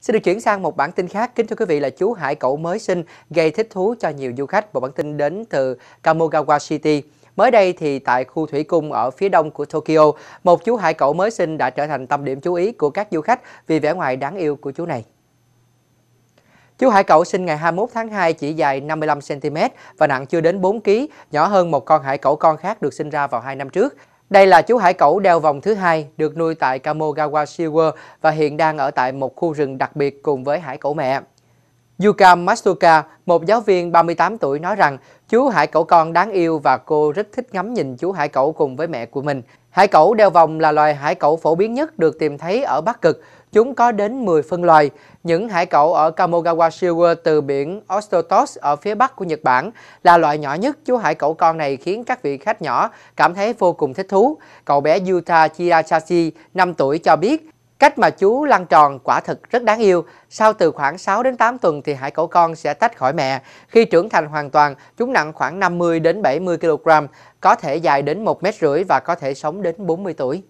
Xin được chuyển sang một bản tin khác. Kính thưa quý vị là chú hải cẩu mới sinh gây thích thú cho nhiều du khách. Một bản tin đến từ Kamogawa City. Mới đây thì tại khu thủy cung ở phía đông của Tokyo, một chú hải cẩu mới sinh đã trở thành tâm điểm chú ý của các du khách vì vẻ ngoài đáng yêu của chú này. Chú hải cẩu sinh ngày 21 tháng 2 chỉ dài 55cm và nặng chưa đến 4 kg, nhỏ hơn một con hải cẩu con khác được sinh ra vào 2 năm trước. Đây là chú hải cẩu đeo vòng thứ hai được nuôi tại Kamogawa Seaworld và hiện đang ở tại một khu rừng đặc biệt cùng với hải cẩu mẹ. Yuka Matsuka, một giáo viên 38 tuổi nói rằng chú hải cẩu con đáng yêu và cô rất thích ngắm nhìn chú hải cẩu cùng với mẹ của mình. Hải cẩu đeo vòng là loài hải cẩu phổ biến nhất được tìm thấy ở Bắc Cực. Chúng có đến 10 phân loài. Những hải cẩu ở Kamogawa Shiwa từ biển Ostotos ở phía bắc của Nhật Bản là loại nhỏ nhất. Chú hải cẩu con này khiến các vị khách nhỏ cảm thấy vô cùng thích thú. Cậu bé Yuta Chirachashi, 5 tuổi cho biết Cách mà chú lăn tròn quả thực rất đáng yêu. Sau từ khoảng 6 đến 8 tuần thì hải cẩu con sẽ tách khỏi mẹ. Khi trưởng thành hoàn toàn, chúng nặng khoảng 50 đến 70 kg, có thể dài đến 1 mét rưỡi và có thể sống đến 40 tuổi.